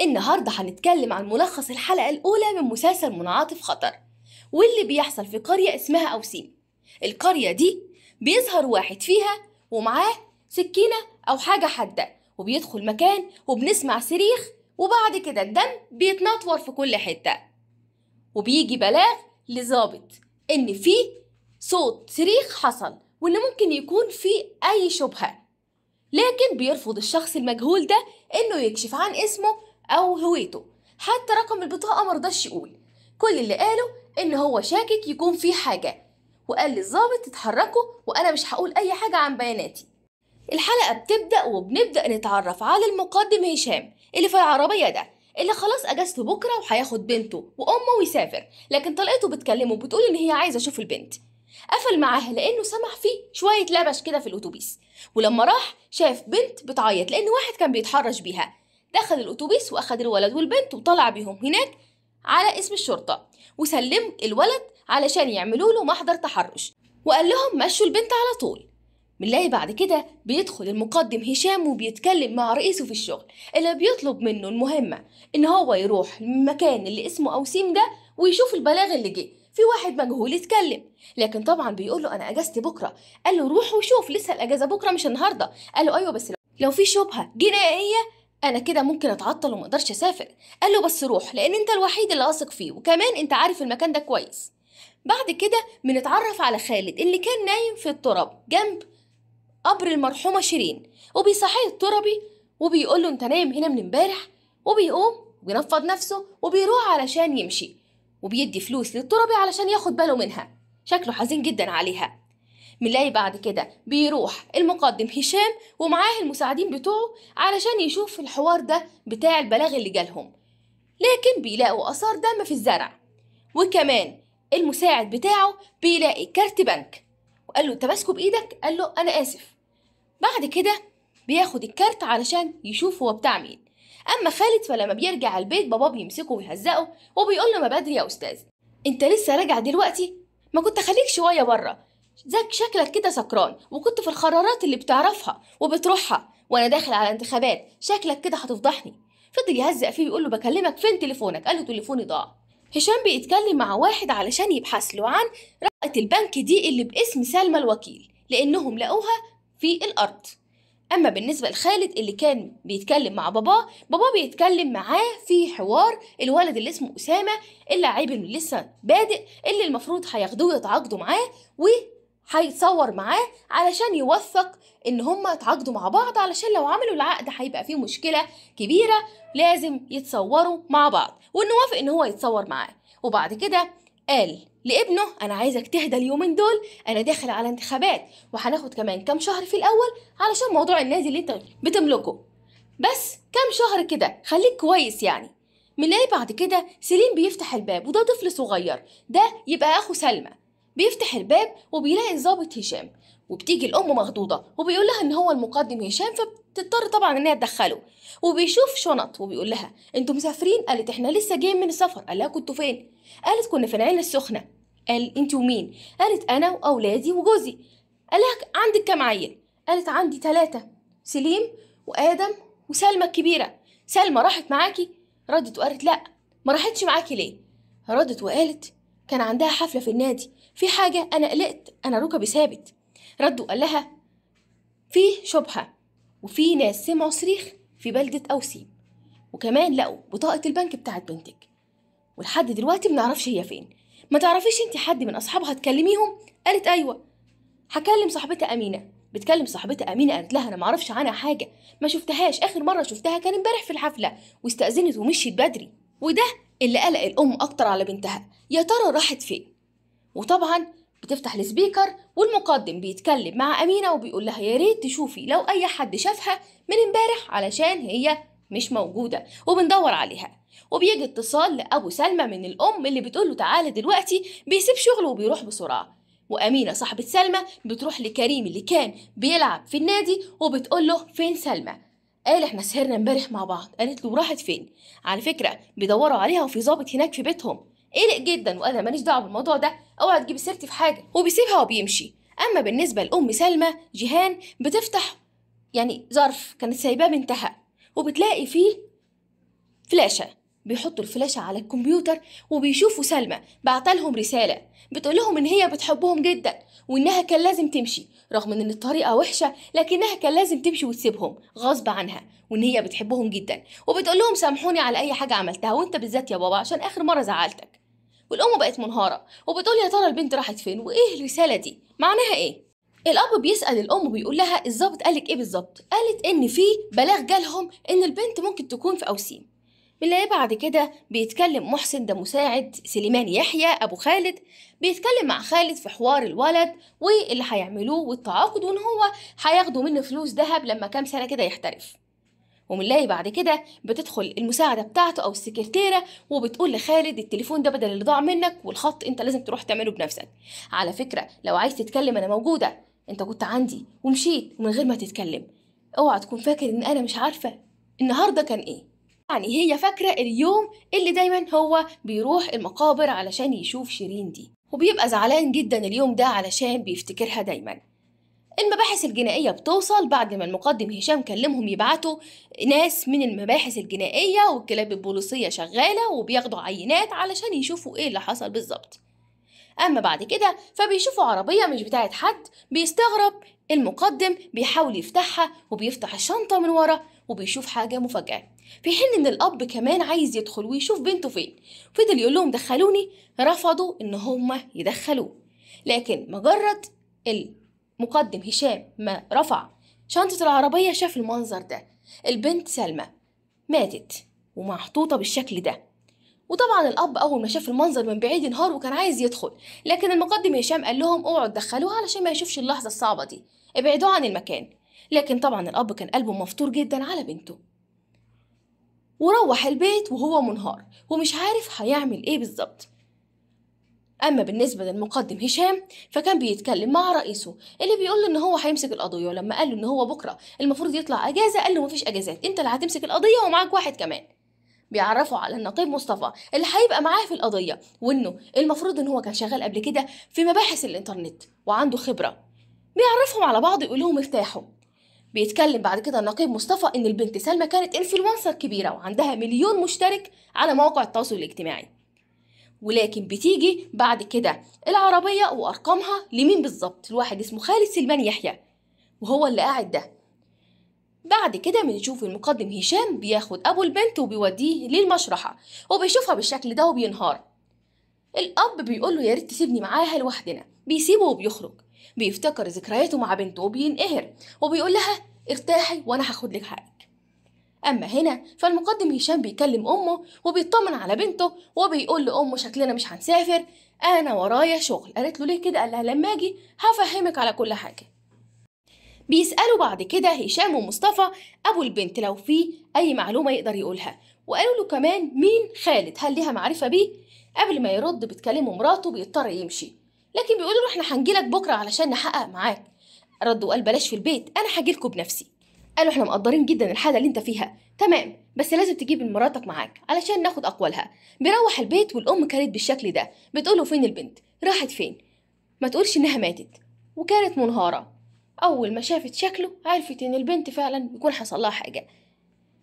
النهاردة هنتكلم عن ملخص الحلقة الأولى من مسلسل منعطف خطر واللي بيحصل في قرية اسمها أوسيم القرية دي بيظهر واحد فيها ومعاه سكينة أو حاجة حادة وبيدخل مكان وبنسمع صريخ وبعد كده الدم بيتنطور في كل حتة وبيجي بلاغ لظابط إن في صوت صريخ حصل وإن ممكن يكون في أي شبهة لكن بيرفض الشخص المجهول ده إنه يكشف عن اسمه أو هويته حتى رقم البطاقة مرضاش يقول كل اللي قاله إن هو شاكك يكون في حاجة وقال للظابط تتحركوا وأنا مش هقول أي حاجة عن بياناتي الحلقة بتبدأ وبنبدأ نتعرف على المقدم هشام اللي في العربية ده اللي خلاص اجازته بكره وهياخد بنته وامه ويسافر لكن طلقته بتكلمه بتقول ان هي عايزه اشوف البنت قفل معاها لانه سمح فيه شويه لبش كده في الاتوبيس ولما راح شاف بنت بتعيط لان واحد كان بيتحرش بيها دخل الاتوبيس واخد الولد والبنت وطلع بيهم هناك على اسم الشرطه وسلم الولد علشان يعملوا له محضر تحرش وقال لهم مشوا البنت على طول بنلاقي بعد كده بيدخل المقدم هشام وبيتكلم مع رئيسه في الشغل اللي بيطلب منه المهمة إن هو يروح المكان اللي اسمه أوسيم ده ويشوف البلاغ اللي جه في واحد مجهول يتكلم لكن طبعا بيقول له أنا أجازتي بكرة قال له روح وشوف لسه الأجازة بكرة مش النهاردة قال له أيوة بس لو في شبهة جنائية انا كده ممكن اتعطل وما اقدرش اسافر قال له بس روح لان انت الوحيد اللي اثق فيه وكمان انت عارف المكان ده كويس بعد كده بنتعرف على خالد اللي كان نايم في التراب جنب قبر المرحومه شيرين وبيصحيه الترابي وبيقول له انت نايم هنا من امبارح وبيقوم وبينفض نفسه وبيروح علشان يمشي وبيدي فلوس للترابي علشان ياخد باله منها شكله حزين جدا عليها بنلاقي بعد كده بيروح المقدم هشام ومعاه المساعدين بتوعه علشان يشوف الحوار ده بتاع البلاغ اللي جالهم لكن بيلاقوا آثار دم في الزرع وكمان المساعد بتاعه بيلاقي كارت بنك وقال له تمسكه بإيدك قال له أنا آسف بعد كده بياخد الكارت علشان يشوف هو بتاع مين أما خالد فلما بيرجع البيت باباه بيمسكه ويهزقه وبيقول له ما بدري يا أستاذ أنت لسه راجع دلوقتي ما كنت خليك شوية بره زك شكلك كده سكران وكنت في الخرارات اللي بتعرفها وبتروحها وانا داخل على انتخابات شكلك كده هتفضحني فضل يهزق فيه ويقول له بكلمك فين تليفونك قال له تليفوني ضاع هشام بيتكلم مع واحد علشان يبحث له عن رقة البنك دي اللي باسم سلمى الوكيل لأنهم لقوها في الأرض أما بالنسبة لخالد اللي كان بيتكلم مع باباه باباه بيتكلم معاه في حوار الولد اللي اسمه أسامة اللعيب اللي لسه بادئ اللي المفروض هياخدوه يتعاقدوا معاه و هيتصور معاه علشان يوثق ان هما اتعاقدوا مع بعض علشان لو عملوا العقد هيبقى فيه مشكله كبيره لازم يتصوروا مع بعض وانه وافق ان هو يتصور معاه وبعد كده قال لابنه انا عايزك تهدى اليومين دول انا داخل على انتخابات وهناخد كمان كام شهر في الاول علشان موضوع النادي اللي انت بتملكه بس كام شهر كده خليك كويس يعني بنلاقي بعد كده سليم بيفتح الباب وده طفل صغير ده يبقى اخو سلمى بيفتح الباب وبيلاقي الظابط هشام وبتيجي الام مخضوضه وبيقول لها ان هو المقدم هشام فبتضطر طبعا انها تدخله وبيشوف شنط وبيقول لها انتوا مسافرين قالت احنا لسه جايين من السفر قال لها كنتوا فين قالت كنا في العين السخنه قال انتوا مين قالت انا واولادي وجوزي قال لها عندك كام عيل قالت عندي ثلاثه سليم وادم وسلمى الكبيره سلمى راحت معاكي ردت وقالت لا ما راحتش معاكي ليه ردت وقالت كان عندها حفلة في النادي في حاجة أنا قلقت أنا ركبي ثابت رد وقال لها في شبهة وفي ناس سمعوا صريخ في بلدة أوسيم وكمان لقوا بطاقة البنك بتاعت بنتك ولحد دلوقتي منعرفش هي فين ما تعرفيش انت حد من أصحابها تكلميهم قالت أيوة هكلم صاحبتها أمينة بتكلم صاحبتها أمينة قالت لها أنا معرفش عنها حاجة ما شفتهاش آخر مرة شفتها كان امبارح في الحفلة واستأذنت ومشيت بدري وده اللي قلق الأم أكتر على بنتها يا ترى راحت فين وطبعا بتفتح السبيكر والمقدم بيتكلم مع أمينة وبيقول لها يا ريت تشوفي لو أي حد شافها من امبارح علشان هي مش موجودة وبندور عليها وبيجي اتصال لأبو سلمى من الأم اللي بتقول له تعالى دلوقتي بيسيب شغله وبيروح بسرعة وأمينة صاحبة سلمى بتروح لكريم اللي كان بيلعب في النادي وبتقول له فين سلمى قال احنا سهرنا امبارح مع بعض قالت له راحت فين على فكره بيدوروا عليها وفي ظابط هناك في بيتهم قلق جدا وقال ماليش دعوه بالموضوع ده اوعى تجيب سيرتي في حاجه وبيسيبها وبيمشي اما بالنسبه لام سلمى جيهان بتفتح يعني ظرف كانت سايباه منتهى وبتلاقي فيه فلاشه بيحطوا الفلاشة على الكمبيوتر وبيشوفوا سلمى بعتلهم رسالة بتقولهم إن هي بتحبهم جدا وإنها كان لازم تمشي رغم إن الطريقة وحشة لكنها كان لازم تمشي وتسيبهم غصب عنها وإن هي بتحبهم جدا وبتقول لهم سامحوني على أي حاجة عملتها وإنت بالذات يا بابا عشان آخر مرة زعلتك والأم بقت منهارة وبتقول يا ترى البنت راحت فين وإيه الرسالة دي معناها إيه الاب بيسال الام وبيقول لها الظابط قالك ايه بالظبط قالت ان في بلاغ جالهم ان البنت ممكن تكون في اوسيم بنلاقي بعد كده بيتكلم محسن ده مساعد سليمان يحيى أبو خالد بيتكلم مع خالد في حوار الولد واللي هيعملوه والتعاقد وإن هو هياخدوا منه فلوس ذهب لما كام سنة كده يحترف ومنلاقي بعد كده بتدخل المساعده بتاعته او السكرتيره وبتقول لخالد التليفون ده بدل اللي ضاع منك والخط انت لازم تروح تعمله بنفسك على فكره لو عايز تتكلم انا موجوده انت كنت عندي ومشيت ومن غير ما تتكلم اوعى تكون فاكر ان انا مش عارفه النهارده كان ايه يعني هي فاكرة اليوم اللي دايما هو بيروح المقابر علشان يشوف شيرين دي وبيبقى زعلان جدا اليوم ده علشان بيفتكرها دايما المباحث الجنائية بتوصل بعد ما المقدم هشام كلمهم يبعتوا ناس من المباحث الجنائية والكلاب البوليسية شغالة وبياخدوا عينات علشان يشوفوا ايه اللي حصل بالظبط أما بعد كده فبيشوفوا عربية مش بتاعت حد بيستغرب المقدم بيحاول يفتحها وبيفتح الشنطة من ورا وبيشوف حاجة مفاجأة في حين إن الأب كمان عايز يدخل ويشوف بنته فين فضل يقول لهم دخلوني رفضوا إن هما يدخلوه لكن مجرد المقدم هشام ما رفع شنطة العربية شاف المنظر ده البنت سلمى ماتت ومحطوطة بالشكل ده وطبعا الاب اول ما شاف المنظر من بعيد انهار وكان عايز يدخل لكن المقدم هشام قال لهم اوعوا تدخلوها علشان ما يشوفش اللحظه الصعبه دي ابعدوه عن المكان لكن طبعا الأب كان قلبه مفطور جدا على بنته وروح البيت وهو منهار ومش عارف هيعمل ايه بالظبط أما بالنسبة للمقدم هشام فكان بيتكلم مع رئيسه اللي بيقول له إن هو هيمسك القضية ولما قال له إن هو بكرة المفروض يطلع أجازة قال له مفيش أجازات أنت اللي هتمسك القضية ومعاك واحد كمان بيعرفوا على النقيب مصطفى اللي هيبقى معاه في القضية وإنه المفروض إن هو كان شغال قبل كده في مباحث الإنترنت وعنده خبرة بيعرفهم على بعض يقول لهم افتاحوا بيتكلم بعد كده النقيب مصطفى ان البنت سلمى كانت انفلونسر كبيره وعندها مليون مشترك على مواقع التواصل الاجتماعي ولكن بتيجي بعد كده العربيه وارقامها لمين بالظبط لواحد اسمه خالد سلمان يحيى وهو اللي قاعد ده بعد كده بنشوف المقدم هشام بياخد ابو البنت وبيوديه للمشرحه وبيشوفها بالشكل ده وبينهار الاب بيقول له يا ريت تسيبني معاها لوحدنا بيسيبه وبيخرج بيفتكر ذكرياته مع بنته وبينقهر وبيقول لها ارتاحي وانا هاخد لك حقك اما هنا فالمقدم هشام بيكلم امه وبيطمن على بنته وبيقول لامه شكلنا مش هنسافر انا ورايا شغل قالت له ليه كده قال لها لما اجي هفهمك على كل حاجه بيسألوا بعد كده هشام ومصطفى أبو البنت لو في أي معلومة يقدر يقولها وقالوا له كمان مين خالد هل ليها معرفة بيه؟ قبل ما يرد بتكلمه مراته بيضطر يمشي لكن بيقولوا له احنا هنجيلك بكره علشان نحقق معاك رد وقال بلاش في البيت انا هجيلكوا بنفسي قالوا احنا مقدرين جدا الحاله اللي انت فيها تمام بس لازم تجيب مراتك معاك علشان ناخد اقوالها بيروح البيت والام كانت بالشكل ده بتقوله فين البنت راحت فين ما تقولش انها ماتت وكانت منهاره اول ما شافت شكله عرفت ان البنت فعلا يكون حصل لها حاجه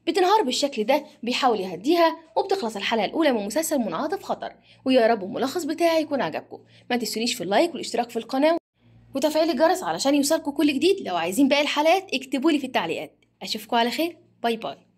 بتنهار بالشكل ده بيحاول يهديها وبتخلص الحلقة الأولى من مسلسل منعطف خطر ويا رب الملخص بتاعي يكون عجبكم ما تنسونيش في اللايك والاشتراك في القناة وتفعيل الجرس علشان يوصلكم كل جديد لو عايزين باقي الحلقات اكتبولي في التعليقات أشوفكم على خير باي باي